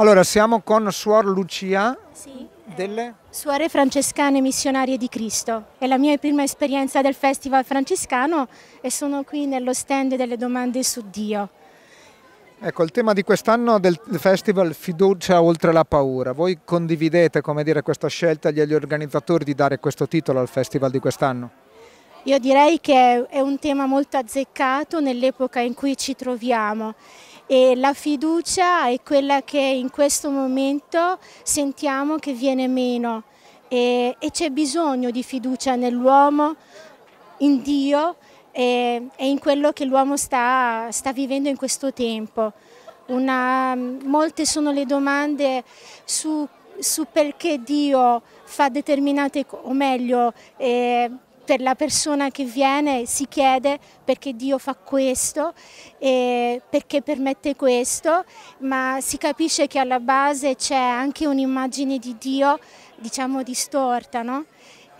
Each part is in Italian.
Allora, siamo con Suor Lucia sì. delle... Suore francescane missionarie di Cristo. È la mia prima esperienza del Festival francescano e sono qui nello stand delle domande su Dio. Ecco, il tema di quest'anno del festival Fiducia oltre la paura. Voi condividete, come dire, questa scelta agli organizzatori di dare questo titolo al festival di quest'anno? Io direi che è un tema molto azzeccato nell'epoca in cui ci troviamo e la fiducia è quella che in questo momento sentiamo che viene meno e, e c'è bisogno di fiducia nell'uomo, in Dio e, e in quello che l'uomo sta, sta vivendo in questo tempo. Una, molte sono le domande su, su, perché Dio fa determinate, cose, o meglio, eh, per la persona che viene si chiede perché Dio fa questo, e perché permette questo, ma si capisce che alla base c'è anche un'immagine di Dio, diciamo, distorta, no?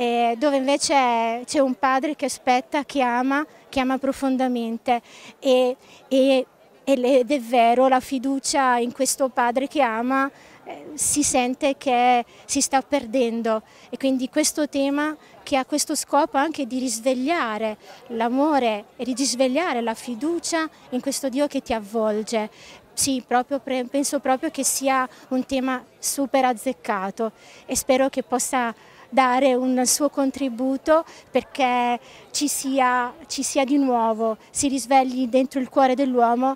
dove invece c'è un padre che aspetta, che ama, che ama profondamente e, e, ed è vero la fiducia in questo padre che ama eh, si sente che si sta perdendo e quindi questo tema che ha questo scopo anche di risvegliare l'amore e di risvegliare la fiducia in questo Dio che ti avvolge. Sì, proprio, penso proprio che sia un tema super azzeccato e spero che possa dare un suo contributo perché ci sia, ci sia di nuovo, si risvegli dentro il cuore dell'uomo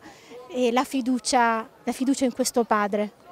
la fiducia, la fiducia in questo Padre.